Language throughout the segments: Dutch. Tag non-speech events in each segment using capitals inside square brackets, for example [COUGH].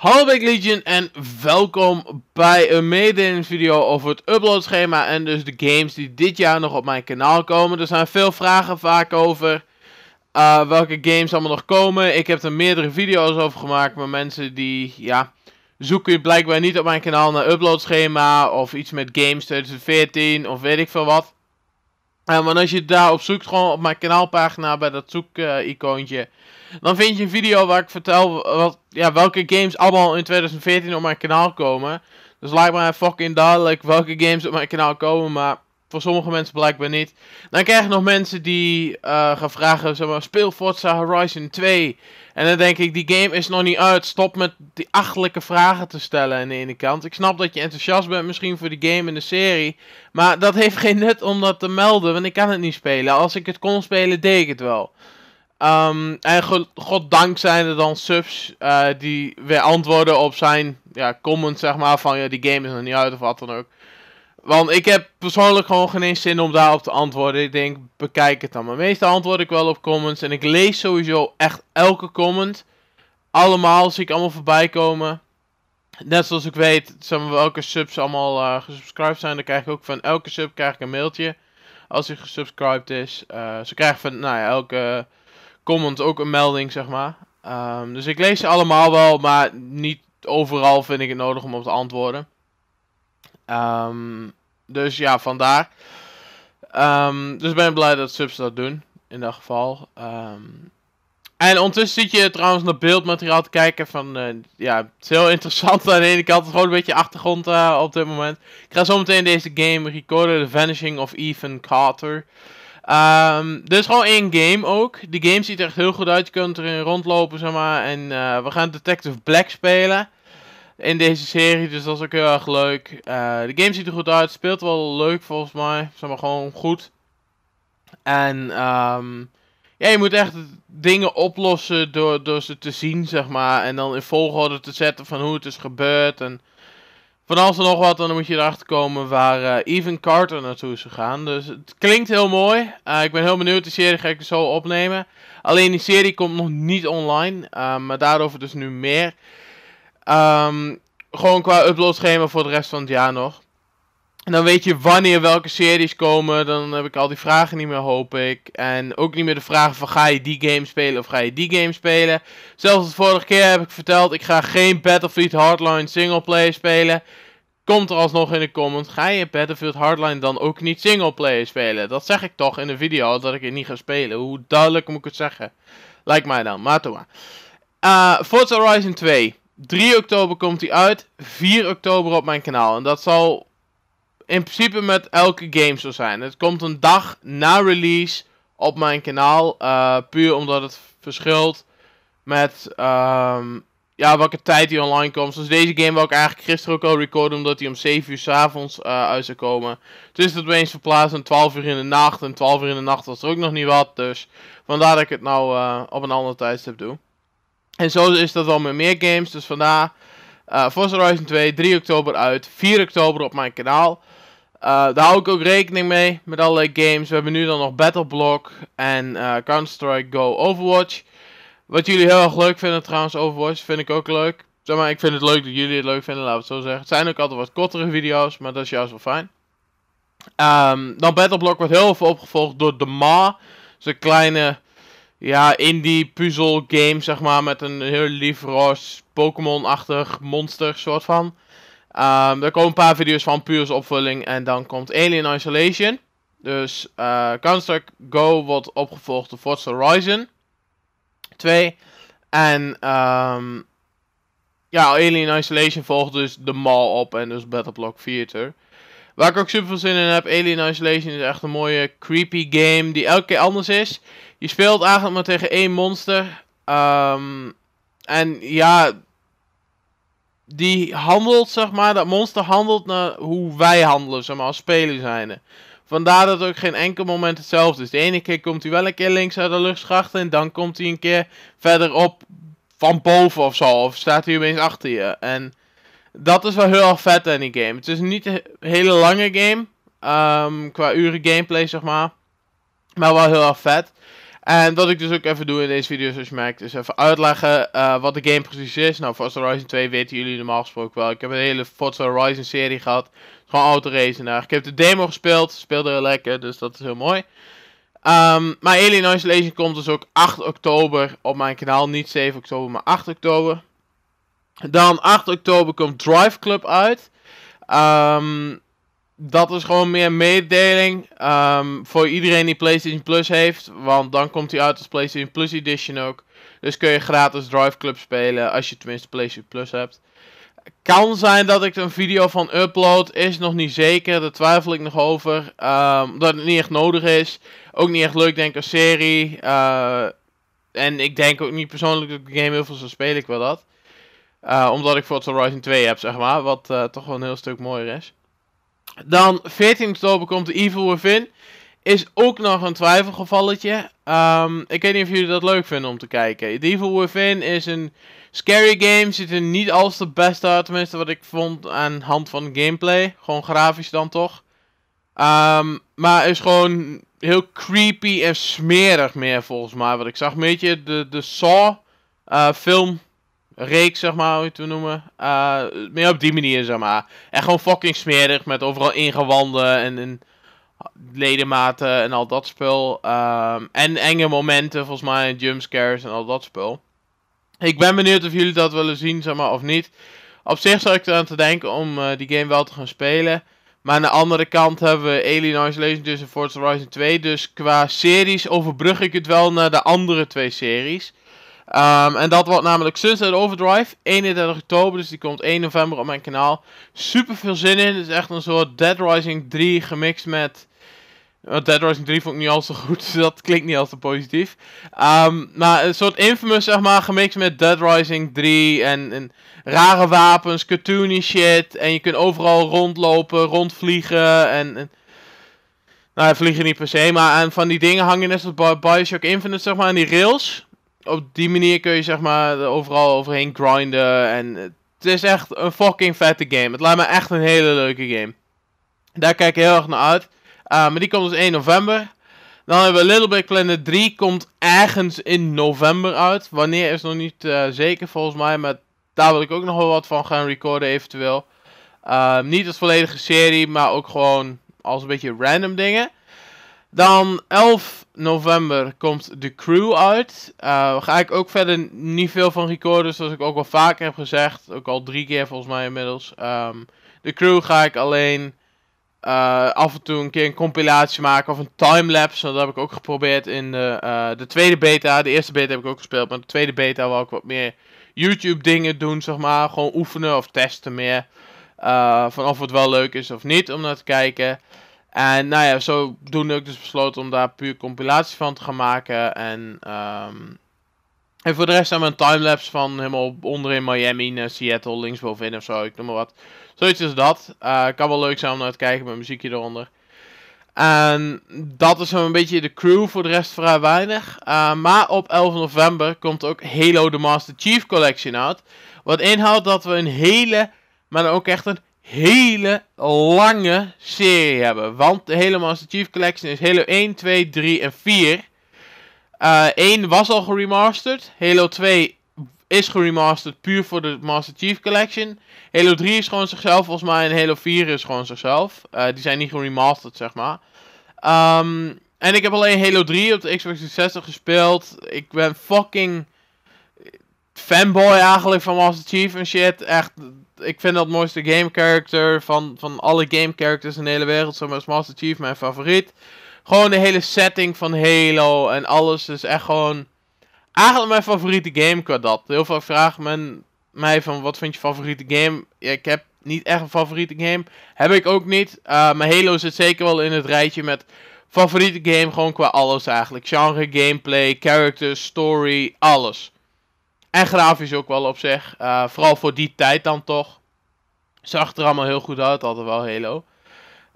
Hallo Big Legion en welkom bij een mededelingsvideo over het uploadschema en dus de games die dit jaar nog op mijn kanaal komen. Er zijn veel vragen vaak over eh, welke games allemaal nog komen. Ik heb er meerdere video's over gemaakt, maar mensen die, ja, zoeken blijkbaar niet op mijn kanaal naar uploadschema of iets met games 2014 of weet ik veel wat. Maar en als je daarop zoekt, gewoon op mijn kanaalpagina bij dat zoek-icoontje, dan vind je een video waar ik vertel wat, ja, welke games allemaal in 2014 op mijn kanaal komen. Dus lijkt me fucking duidelijk welke games op mijn kanaal komen, maar voor sommige mensen blijkbaar niet. Dan krijg ik nog mensen die eh, gaan vragen, zeg maar, speel Forza Horizon 2. En dan denk ik, die game is nog niet uit. Stop met die achtelijke vragen te stellen aan de ene kant. Ik snap dat je enthousiast bent misschien voor die game en de serie. Maar dat heeft geen nut om dat te melden, want ik kan het niet spelen. Als ik het kon spelen, deed ik het wel. Ehm, en god, goddank zijn er dan subs eh, die weer antwoorden op zijn ja, comments, zeg maar, van ja, die game is nog niet uit of wat dan ook. Want ik heb persoonlijk gewoon geen eens zin om daarop te antwoorden. Ik denk, bekijk het dan. Maar meestal antwoord ik wel op comments. En ik lees sowieso echt elke comment. Allemaal zie ik allemaal voorbij komen. Net zoals ik weet zijn welke subs allemaal uh, gesubscribed zijn. Dan krijg ik ook van elke sub krijg ik een mailtje. Als hij gesubscribed is. Uh, ze krijgen van nou ja, elke comment ook een melding, zeg maar. Ehm, dus ik lees ze allemaal wel. Maar niet overal vind ik het nodig om op te antwoorden. Ehm... Dus ja, vandaar. Um, dus ben ik blij dat subs dat doen. In dat geval. Ehm, en ondertussen zit je trouwens naar beeldmateriaal te kijken. Van, eh, ja, het is heel [LAUGHS] interessant aan de ene kant. Gewoon een beetje achtergrond eh, op dit moment. Ik ga zo meteen deze game recorden. The Vanishing of Ethan Carter. Um, er is gewoon één game ook. De game ziet er echt heel goed uit. Je kunt erin rondlopen, zeg maar. En eh, we gaan Detective Black spelen in deze serie. Dus dat is ook heel erg leuk. Eh, de game ziet er goed uit. Speelt wel leuk volgens mij. Zeg maar gewoon goed. En ehm, ja, je moet echt dingen oplossen door, door ze te zien, zeg maar. En dan in volgorde te zetten van hoe het is gebeurd. En van alles en nog wat. dan moet je erachter komen waar Even eh, Carter naartoe is gegaan. Dus het klinkt heel mooi. Eh, ik ben heel benieuwd. De serie ga ik zo opnemen. Alleen die serie komt nog niet online. maar daarover dus nu meer. Um, gewoon qua uploadschema voor de rest van het jaar nog. En dan weet je wanneer welke series komen. Dan heb ik al die vragen niet meer, hoop ik. En ook niet meer de vragen van ga je die game spelen of ga je die game spelen. Zelfs de vorige keer heb ik verteld, ik ga geen Battlefield Hardline singleplayer spelen. Komt er alsnog in de comments, ga je Battlefield Hardline dan ook niet singleplayer spelen? Dat zeg ik toch in de video, dat ik het niet ga spelen. Hoe duidelijk moet ik het zeggen? Lijkt mij dan, maar toch eh, Forza Horizon 2. 3 oktober komt hij uit. 4 oktober op mijn kanaal. En dat zal in principe met elke game zo zijn. Het komt een dag na release op mijn kanaal. Eh, puur omdat het verschilt met ehm, ja, welke tijd hij online komt. Dus deze game wil ik eigenlijk gisteren ook al recorden. Omdat hij om 7 uur s'avonds uh, uit zou komen. Dus is dat we eens verplaatst om 12 uur in de nacht. En 12 uur in de nacht was er ook nog niet wat. Dus vandaar dat ik het nou eh, op een ander tijdstip doe. En zo is dat wel met meer games. Dus vandaar uh, eh, Forza Horizon 2, 3 oktober uit, 4 oktober op mijn kanaal. Eh, daar hou ik ook rekening mee met allerlei games. We hebben nu dan nog BattleBlock en eh, Counter-Strike Go Overwatch. Wat jullie heel erg leuk vinden trouwens, Overwatch vind ik ook leuk. Zeg maar, ik vind het leuk dat jullie het leuk vinden, laten we het zo zeggen. Het zijn ook altijd wat kortere video's, maar dat is juist wel fijn. Ehm, dan Battle wordt heel veel opgevolgd door The Ma. Dat kleine ja, indie puzzle game, zeg maar, met een heel lief roze Pokémon-achtig monster soort van. Um, er komen een paar video's van puur opvulling en dan komt Alien Isolation. Dus uh, eh, Counter Go wordt opgevolgd door Forza Horizon 2. En ehm, ja, Alien Isolation volgt dus de Mall op en dus Battleblock Theater. Waar ik ook super veel zin in heb, Alien Isolation is echt een mooie creepy game die elke keer anders is. Je speelt eigenlijk maar tegen één monster. Ehm, en ja, die handelt, zeg maar, dat monster handelt naar hoe wij handelen, zeg maar, als speler zijn. Vandaar dat het ook geen enkel moment hetzelfde is. De ene keer komt hij wel een keer links uit de luchtschacht en dan komt hij een keer verderop van boven of zo. Of staat hij opeens achter je. En dat is wel heel erg vet in die game. Het is niet een hele lange game. Ehm, qua uren gameplay, zeg maar. Maar wel heel erg vet. En wat ik dus ook even doe in deze video, zoals je merkt, is even uitleggen eh, wat de game precies is. Nou, Forza Horizon 2 weten jullie normaal gesproken wel. Ik heb een hele Forza Horizon serie gehad. Gewoon autoracen daar. Ik heb de demo gespeeld, speelde heel lekker, dus dat is heel mooi. Ehm, maar Alien Isolation komt dus ook 8 oktober op mijn kanaal. Niet 7 oktober, maar 8 oktober. Dan 8 oktober komt Drive Club uit. Um, dat is gewoon meer mededeling ehm, voor iedereen die PlayStation Plus heeft. Want dan komt hij uit als PlayStation Plus Edition ook. Dus kun je gratis Drive Club spelen als je tenminste PlayStation Plus hebt. Kan zijn dat ik er een video van upload, is nog niet zeker, daar twijfel ik nog over. Um, dat het niet echt nodig is. Ook niet echt leuk denk ik als serie. Eh, en ik denk ook niet persoonlijk dat ik de game heel veel zou spelen, ik wel dat. Eh, omdat ik Forza Horizon 2 heb, zeg maar, wat eh, toch wel een heel stuk mooier is. Dan 14 oktober komt de Evil Within. Is ook nog een twijfelgevalletje. Ehm, ik weet niet of jullie dat leuk vinden om te kijken. The Evil Within is een scary game. Ziet er niet als de beste uit. Tenminste wat ik vond aan hand van gameplay. Gewoon grafisch dan toch. Ehm, maar is gewoon heel creepy en smerig meer volgens mij. Wat ik zag een beetje de, de Saw eh, film reeks, zeg maar, hoe je het wil noemen. Eh, meer op die manier, zeg maar. En gewoon fucking smerig met overal ingewanden en, en ledematen en al dat spul. Ehm, en enge momenten, volgens mij, jumpscares en al dat spul. Ik ben benieuwd of jullie dat willen zien, zeg maar, of niet. Op zich zou ik eraan te denken om eh, die game wel te gaan spelen. Maar aan de andere kant hebben we Alien Isolation dus en Forza Horizon 2. Dus qua series overbrug ik het wel naar de andere twee series. Ehm, en dat wordt namelijk Sunset Overdrive, 31 oktober, dus die komt 1 november op mijn kanaal. Super veel zin in, het is echt een soort Dead Rising 3 gemixt met... Uh, Dead Rising 3 vond ik niet al te goed, [LAUGHS] dus dat klinkt niet al te positief. Ehm, maar een soort infamous, zeg maar, gemixt met Dead Rising 3 en, rare wapens, cartoony shit. En je kunt overal rondlopen, rondvliegen en... en nou, vliegen niet per se, maar van die dingen hangen net zoals Bioshock Infinite, zeg maar, aan die rails op die manier kun je zeg maar overal overheen grinden. En het is echt een fucking vette game. Het lijkt me echt een hele leuke game. Daar kijk ik heel erg naar uit. Eh, maar die komt dus 1 november. Dan hebben we Little Big Planet 3. Komt ergens in november uit. Wanneer is nog niet eh, zeker volgens mij. Maar daar wil ik ook nog wel wat van gaan recorden eventueel. Eh, niet als volledige serie. Maar ook gewoon als een beetje random dingen. Dan 11 november komt de crew uit. Daar ga ik ook verder niet veel van recorden, zoals ik ook al vaker heb gezegd. Ook al drie keer volgens mij inmiddels. Um, de crew ga ik alleen eh, af en toe een keer een compilatie maken of een timelapse. Dat heb ik ook geprobeerd in de, eh, de tweede beta. De eerste beta heb ik ook gespeeld, maar de tweede beta wil ik wat meer YouTube dingen doen, zeg maar. Gewoon oefenen of testen meer. Uh, van of het wel leuk is of niet om naar te kijken. En nou ja, zo doen ik dus besloten om daar puur compilatie van te gaan maken. En, um, en voor de rest hebben we een timelapse van helemaal onderin Miami naar Seattle, linksbovenin of zo, ik noem maar wat. Zoiets als dat. Eh, kan wel leuk zijn om naar te kijken met muziekje eronder. En dat is een beetje de crew, voor de rest vrij weinig. Eh, maar op 11 november komt ook Halo The Master Chief Collection uit. Wat inhoudt dat we een hele, maar ook echt een hele lange serie hebben. Want de hele Master Chief Collection is Halo 1, 2, 3 en 4. 1 eh, was al geremasterd. Halo 2 is geremasterd puur voor de Master Chief Collection. Halo 3 is gewoon zichzelf volgens mij en Halo 4 is gewoon zichzelf. Eh, die zijn niet geremasterd, zeg maar. Ehm, en ik heb alleen Halo 3 op de Xbox 360 gespeeld. Ik ben fucking fanboy eigenlijk van Master Chief en shit. Echt, ik vind dat mooiste game character van, van alle game characters in de hele wereld. Zoals Master Chief mijn favoriet. Gewoon de hele setting van Halo en alles is echt gewoon... Eigenlijk mijn favoriete game qua dat. Heel veel vragen men mij van wat vind je favoriete game? Ja, ik heb niet echt een favoriete game. Heb ik ook niet. Eh, maar Halo zit zeker wel in het rijtje met favoriete game gewoon qua alles eigenlijk. Genre, gameplay, characters, story, alles. En grafisch ook wel op zich. Eh, vooral voor die tijd dan toch. Zag er allemaal heel goed uit, altijd wel Halo.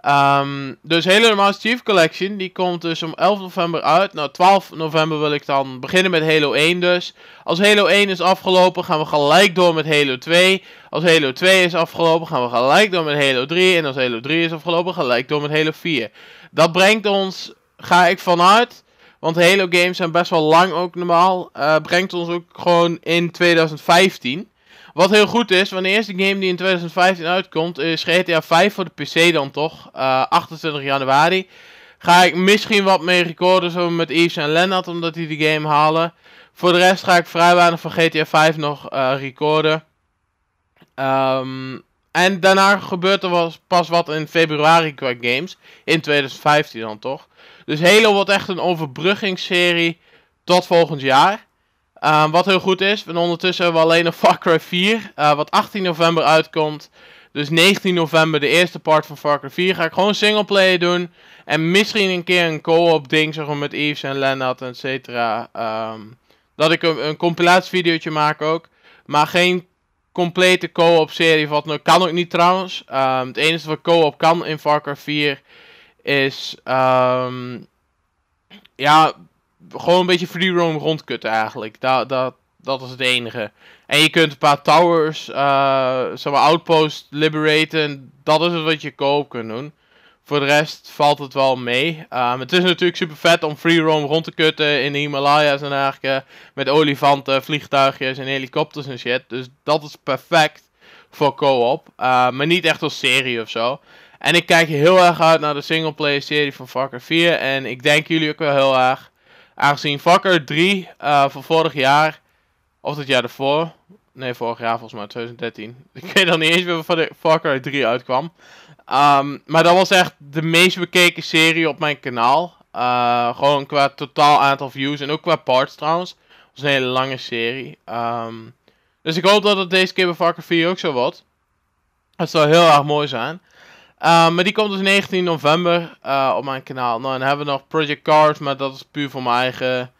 Ehm, dus Halo Master Chief Collection, die komt dus om 11 november uit. Nou, 12 november wil ik dan beginnen met Halo 1 dus. Als Halo 1 is afgelopen, gaan we gelijk door met Halo 2. Als Halo 2 is afgelopen, gaan we gelijk door met Halo 3. En als Halo 3 is afgelopen, gelijk door met Halo 4. Dat brengt ons, ga ik vanuit, want Halo games zijn best wel lang ook normaal. Eh, brengt ons ook gewoon in 2015. Wat heel goed is, want de eerste game die in 2015 uitkomt is GTA 5 voor de PC dan toch. 28 eh, januari. Ga ik misschien wat mee recorden zo met Yves en Lennart, omdat die de game halen. Voor de rest ga ik vrij weinig van GTA 5 nog uh, recorden. Ehm, en daarna gebeurt er pas wat in februari qua games. In 2015 dan toch. Dus Halo wordt echt een overbruggingsserie tot volgend jaar. Ehm, wat heel goed is, want ondertussen hebben we alleen nog Far Cry 4, uh, eh, wat 18 november uitkomt. Dus 19 november, de eerste part van Far Cry 4, ga ik gewoon singleplayer doen. En misschien een keer een co-op ding, zeg maar, met Yves en Lennart, et cetera. Ehm, dat ik een, een maak ook. Maar geen complete co-op serie. Wat, kan ook niet trouwens. Ehm, het enige wat co-op kan in Far Cry 4 is ehm, ja, gewoon een beetje free roam rondkutten eigenlijk. Dat, dat, dat is het enige. En je kunt een paar towers, uh, zeg maar outpost liberaten. Dat is het wat je koop kunt doen. Voor de rest valt het wel mee. Ehm, het is natuurlijk super vet om free roam rond te kutten in de Himalaya's en dergelijke. Met olifanten, vliegtuigjes en helikopters en shit. Dus dat is perfect voor co-op. Ehm, maar niet echt als serie of zo. En ik kijk heel erg uit naar de singleplayer serie van Fucker 4. En ik denk jullie ook wel heel erg. Aangezien Fucker 3 eh, van vorig jaar, of het jaar ervoor. Nee, vorig jaar volgens mij, 2013. [LAUGHS] Ik weet dan niet eens meer van Fucker 3 uitkwam. Ehm, maar dat was echt de meest bekeken serie op mijn kanaal. Eh, gewoon qua totaal aantal views en ook qua parts trouwens. Dat was een hele lange serie. Ehm, dus ik hoop dat het deze keer bij Fucker 4 ook zo wordt. Dat zou heel erg mooi zijn. Ehm, maar die komt dus 19 november eh, op mijn kanaal. Nou, dan hebben we nog Project Cars, maar dat is puur voor mijn eigen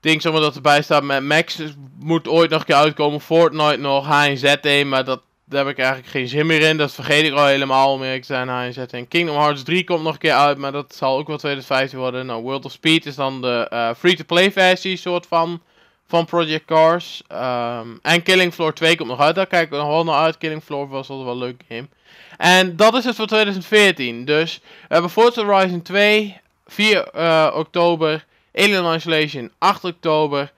ding zeg dat erbij staat met Max moet ooit nog een keer uitkomen. Fortnite nog, HNZ1, maar dat, daar heb ik eigenlijk geen zin meer in. Dat vergeet ik al helemaal meer. Ik zijn HNZ1. Kingdom Hearts 3 komt nog een keer uit, maar dat zal ook wel 2015 worden. Nou, World of Speed is dan de eh, free-to-play versie soort van van Project Cars. Ehm, en Killing Floor 2 komt nog uit. Daar kijken we nog wel naar uit. Killing Floor was altijd wel een leuk game. En dat is het voor 2014. Dus we hebben Forza Horizon 2, 4 uh, oktober. Alien Isolation 8 oktober.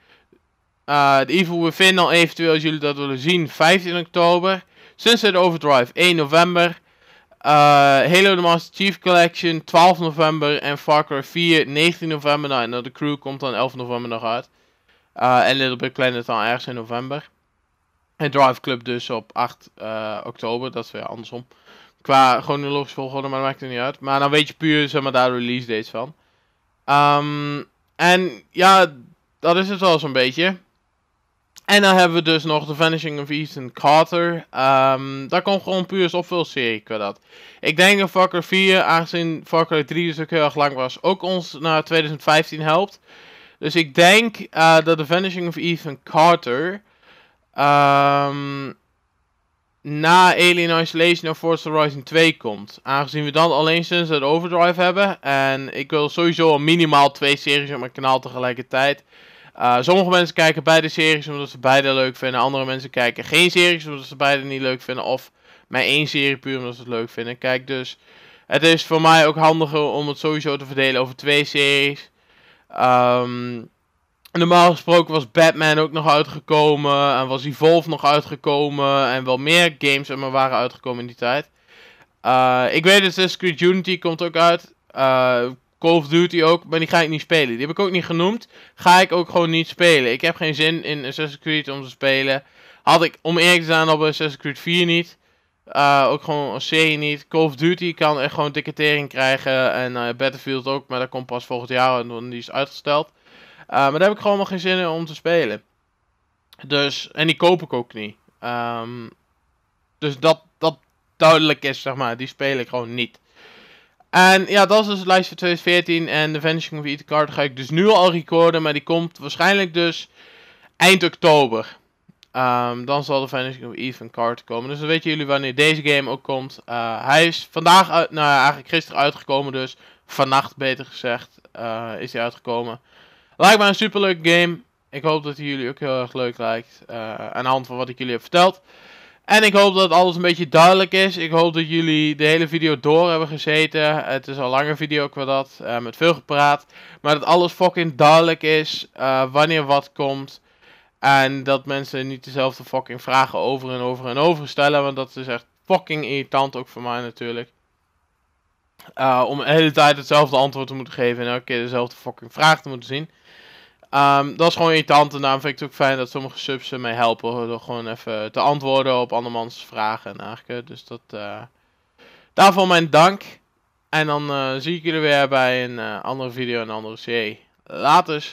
Uh, de Evil Within al eventueel als jullie dat willen zien 15 oktober. Sunset Overdrive 1 november. Uh, Halo The Master Chief Collection 12 november. En Far Cry 4 19 november. Nou, de crew komt dan 11 november nog uit. Eh, en Little Big Planet dan ergens in november. En Drive Club dus op 8 eh, oktober. Dat is weer andersom. Qua chronologische volgorde, maar dat maakt het niet uit. Maar dan weet je puur zeg maar, daar release dates van. Ehm, en ja, dat is het wel zo'n beetje. En dan hebben we dus nog The Vanishing of Ethan Carter. Um, daar komt gewoon puur als opvulserie qua dat. Ik denk dat Far 4, aangezien Far Cry 3 dus ook heel erg lang was, ook ons naar 2015 helpt. Dus ik denk eh, dat The Vanishing of Ethan Carter ehm, na Alien Isolation of Forza Horizon 2 komt. Aangezien we dan alleen het Overdrive hebben. En ik wil sowieso al minimaal twee series op mijn kanaal tegelijkertijd. Eh, sommige mensen kijken beide series omdat ze beide leuk vinden. Andere mensen kijken geen series omdat ze beide niet leuk vinden. Of maar één serie puur omdat ze het leuk vinden. Kijk, dus het is voor mij ook handiger om het sowieso te verdelen over twee series. Ehm, normaal gesproken was Batman ook nog uitgekomen. En was Evolve nog uitgekomen. En wel meer games er maar waren uitgekomen in die tijd. Eh, ik weet dat Assassin's Creed Unity komt ook uit. Eh, Call of Duty ook, maar die ga ik niet spelen. Die heb ik ook niet genoemd. Ga ik ook gewoon niet spelen. Ik heb geen zin in Assassin's Creed om te spelen. Had ik om eerlijk te zijn al bij Assassin's Creed 4 niet. Eh, ook gewoon een serie niet. Call of Duty kan echt gewoon ticketering krijgen. En eh, Battlefield ook, maar dat komt pas volgend jaar en die is uitgesteld. Eh, maar daar heb ik gewoon nog geen zin in om te spelen. Dus, en die koop ik ook niet. Ehm, dus dat, dat duidelijk is, zeg maar. Die speel ik gewoon niet. En ja, dat is dus het lijstje 2014. En The Vanishing of Ethan Carter ga ik dus nu al recorden. Maar die komt waarschijnlijk dus eind oktober. Ehm, dan zal de Vanishing of Even Card komen. Dus dan weten jullie wanneer deze game ook komt. Eh, hij is vandaag, nou eigenlijk gisteren uitgekomen dus. Vannacht beter gezegd eh, is hij uitgekomen. Lijkt me een superleuke game. Ik hoop dat hij jullie ook heel erg leuk lijkt. Uh, aan de hand van wat ik jullie heb verteld. En ik hoop dat alles een beetje duidelijk is. Ik hoop dat jullie de hele video door hebben gezeten. Het is al een lange video qua dat. met veel gepraat. Maar dat alles fucking duidelijk is. wanneer wat komt. En dat mensen niet dezelfde fucking vragen over en over en over stellen. Want dat is echt fucking irritant ook voor mij natuurlijk. Eh, om de hele tijd hetzelfde antwoord te moeten geven en elke keer dezelfde fucking vraag te moeten zien. Ehm, dat is gewoon irritant en daarom vind ik het ook fijn dat sommige subs mij helpen door gewoon even te antwoorden op andermans vragen en eigenlijk. Dus dat, eh, daarvoor mijn dank. En dan eh, zie ik jullie weer bij een andere video en een andere serie. Later.